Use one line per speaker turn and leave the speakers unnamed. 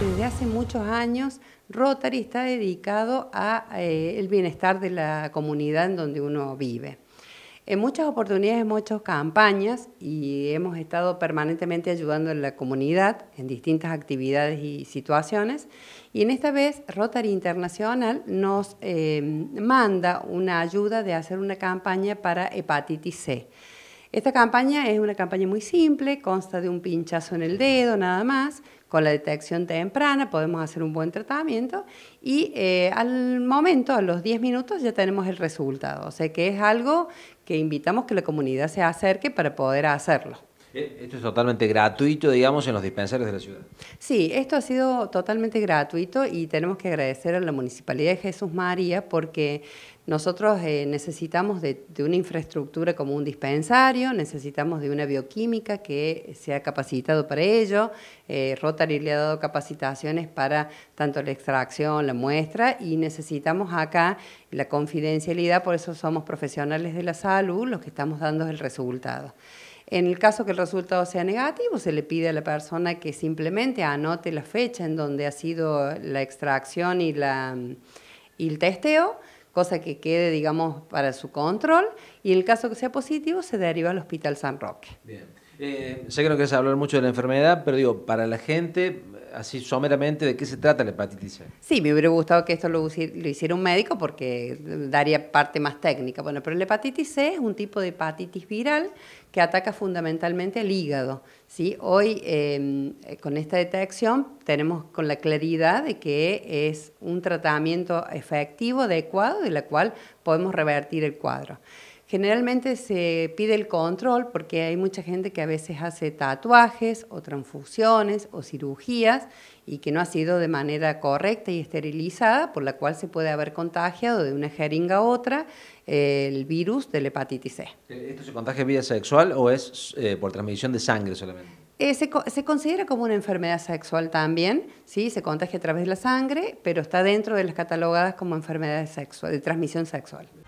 desde hace muchos años Rotary está dedicado al eh, bienestar de la comunidad en donde uno vive. En muchas oportunidades hemos hecho campañas y hemos estado permanentemente ayudando a la comunidad en distintas actividades y situaciones. Y en esta vez Rotary Internacional nos eh, manda una ayuda de hacer una campaña para hepatitis C. Esta campaña es una campaña muy simple, consta de un pinchazo en el dedo nada más. Con la detección temprana podemos hacer un buen tratamiento y eh, al momento, a los 10 minutos, ya tenemos el resultado. O sea que es algo que invitamos que la comunidad se acerque para poder hacerlo.
E, esto es totalmente gratuito, digamos, en los dispensarios de la ciudad.
Sí, esto ha sido totalmente gratuito y tenemos que agradecer a la Municipalidad de Jesús María porque nosotros eh, necesitamos de, una infraestructura como un dispensario, necesitamos de una bioquímica que sea ha capacitado para ello. Eh, Rotary le ha dado capacitaciones para tanto la extracción, la muestra, y necesitamos acá la confidencialidad, por eso somos profesionales de la salud los que estamos dando el resultado. En el caso que el resultado sea negativo, se le pide a la persona que simplemente anote la fecha en donde ha sido la extracción y, la, y el testeo, cosa que quede, digamos, para su control. Y en el caso que sea positivo, se deriva al Hospital San Roque.
Bien. Eh, sé que no quieres hablar mucho de la enfermedad, pero digo, para la gente, así someramente de qué se trata la hepatitis
C. Sí, me hubiera gustado que esto lo, hiciera un médico porque daría parte más técnica. Bueno, pero la hepatitis C es un tipo de hepatitis viral que ataca fundamentalmente el hígado. ¿sí? Hoy, em, eh, con esta detección, tenemos con la claridad de que es un tratamiento efectivo, adecuado, de la cual podemos revertir el cuadro. Generalmente se pide el control porque hay mucha gente que a veces hace tatuajes o transfusiones o cirugías y que no ha sido de manera correcta y esterilizada, por la cual se puede haber contagiado de una jeringa a otra el virus de la hepatitis C. Eh, ¿Esto
se contagia vía sexual o es eh, por transmisión de sangre solamente?
Eh, se, considera como una enfermedad sexual también, ¿sí? se contagia a través de la sangre, pero está dentro de las catalogadas como enfermedades de transmisión sexual.